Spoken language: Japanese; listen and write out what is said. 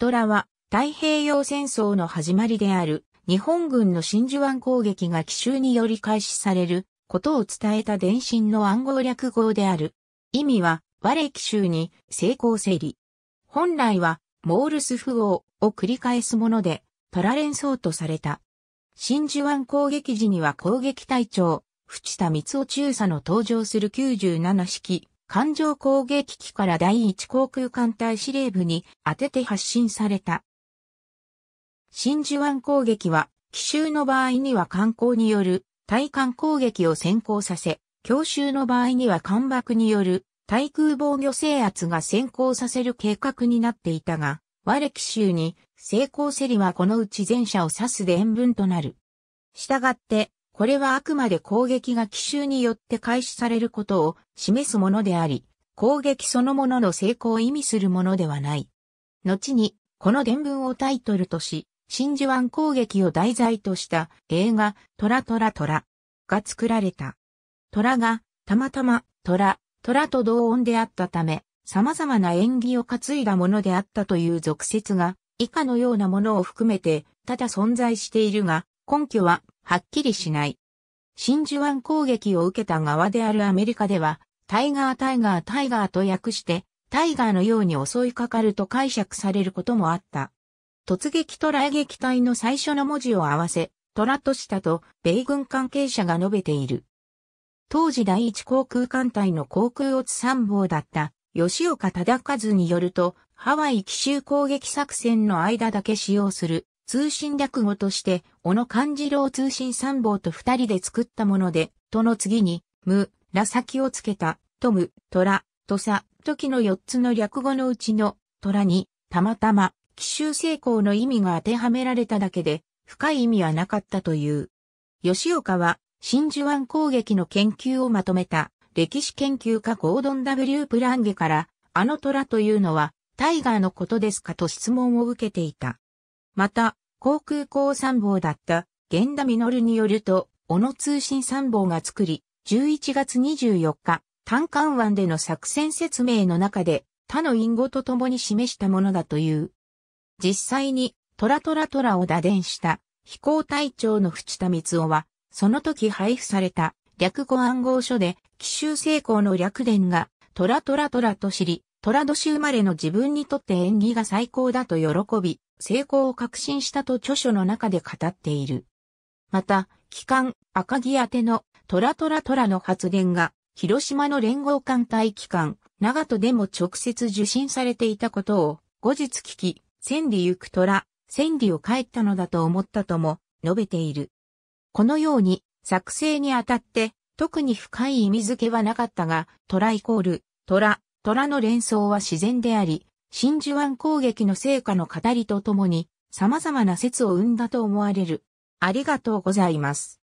トラは太平洋戦争の始まりである日本軍の真珠湾攻撃が奇襲により開始されることを伝えた伝信の暗号略語である。意味は我奇襲に成功整理。本来はモールス符号を繰り返すものでトラ連想とされた。真珠湾攻撃時には攻撃隊長、淵田光雄中佐の登場する97式艦上攻撃機から第一航空艦隊司令部に当てて発信された。真珠湾攻撃は、奇襲の場合には艦攻による対艦攻撃を先行させ、強襲の場合には艦爆による対空防御制圧が先行させる計画になっていたが、我奇襲に成功せりはこのうち前者を指す伝分となる。したがって、これはあくまで攻撃が奇襲によって開始されることを示すものであり、攻撃そのものの成功を意味するものではない。後に、この伝文をタイトルとし、真珠湾攻撃を題材とした映画トラトラトラが作られた。トラがたまたまトラ、トラと同音であったため、様々な演技を担いだものであったという俗説が以下のようなものを含めてただ存在しているが、根拠ははっきりしない。真珠湾攻撃を受けた側であるアメリカでは、タイガータイガータイガーと訳して、タイガーのように襲いかかると解釈されることもあった。突撃と雷撃隊の最初の文字を合わせ、トラとしたと米軍関係者が述べている。当時第一航空艦隊の航空ツ参謀だった吉岡忠和によると、ハワイ奇襲攻撃作戦の間だけ使用する通信略語として、小野勘次郎通信参謀と二人で作ったもので、との次に、む、ら先をつけた、とむ、とら、とさ、時の四つの略語のうちの、とらに、たまたま、奇襲成功の意味が当てはめられただけで、深い意味はなかったという。吉岡は、真珠湾攻撃の研究をまとめた、歴史研究家ゴードン W プランゲから、あの虎というのは、タイガーのことですかと質問を受けていた。また、航空港参謀だった源田実によると、小野通信参謀が作り、11月24日、単管湾での作戦説明の中で、他の隠語と共に示したものだという。実際に、トラトラトラを打電した飛行隊長の淵田光夫は、その時配布された略語暗号書で、奇襲成功の略伝がトラトラトラと知り、寅年生まれの自分にとって縁起が最高だと喜び、成功を確信したと著書の中で語っている。また、機関、赤木宛ての虎虎虎の発言が、広島の連合艦隊機関、長門でも直接受信されていたことを、後日聞き、千里行く虎、千里を帰ったのだと思ったとも、述べている。このように、作成にあたって、特に深い意味付けはなかったが、虎イコール、虎、虎の連想は自然であり、真珠湾攻撃の成果の語りとともに、様々な説を生んだと思われる。ありがとうございます。